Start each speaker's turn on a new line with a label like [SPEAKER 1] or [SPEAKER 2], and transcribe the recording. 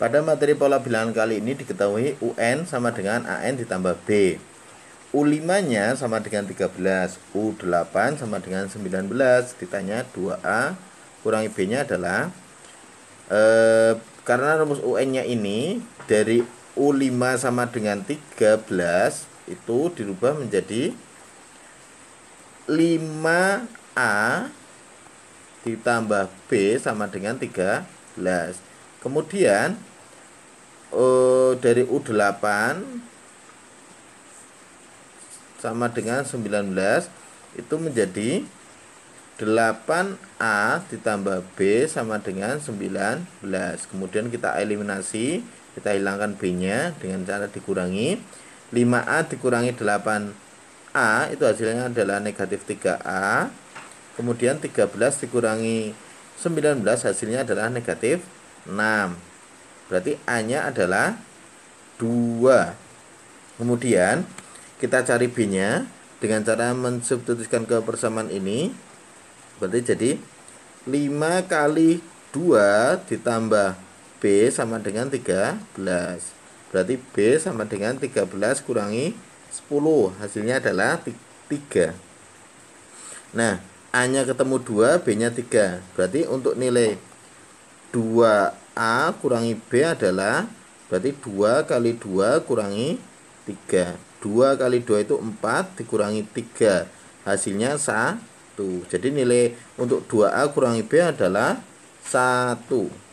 [SPEAKER 1] Pada materi pola bilangan kali ini diketahui UN sama dengan AN ditambah B. U5-nya sama dengan 13, U8 sama dengan 19, ditanya 2A kurangi B-nya adalah e, karena rumus UN-nya ini dari U5 sama dengan 13 itu dirubah menjadi 5A ditambah B sama dengan 13. Kemudian uh, dari U8 sama dengan 19 itu menjadi 8A ditambah B sama dengan 19 Kemudian kita eliminasi Kita hilangkan B-nya dengan cara dikurangi 5A dikurangi 8A itu hasilnya adalah negatif 3A Kemudian 13 dikurangi 19 hasilnya adalah negatif 6 Berarti A-nya adalah 2. Kemudian kita cari B-nya dengan cara mensubstitusikan ke persamaan ini. Berarti jadi 5 kali 2 ditambah B sama dengan 13. Berarti B sama dengan 13 kurangi 10. Hasilnya adalah 3. Nah, A-nya ketemu 2, B-nya 3. Berarti untuk nilai 2 A kurangi B adalah berarti 2 kali 2 kurangi 3 2 kali 2 itu 4 dikurangi 3 hasilnya 1 jadi nilai untuk 2A kurangi B adalah 1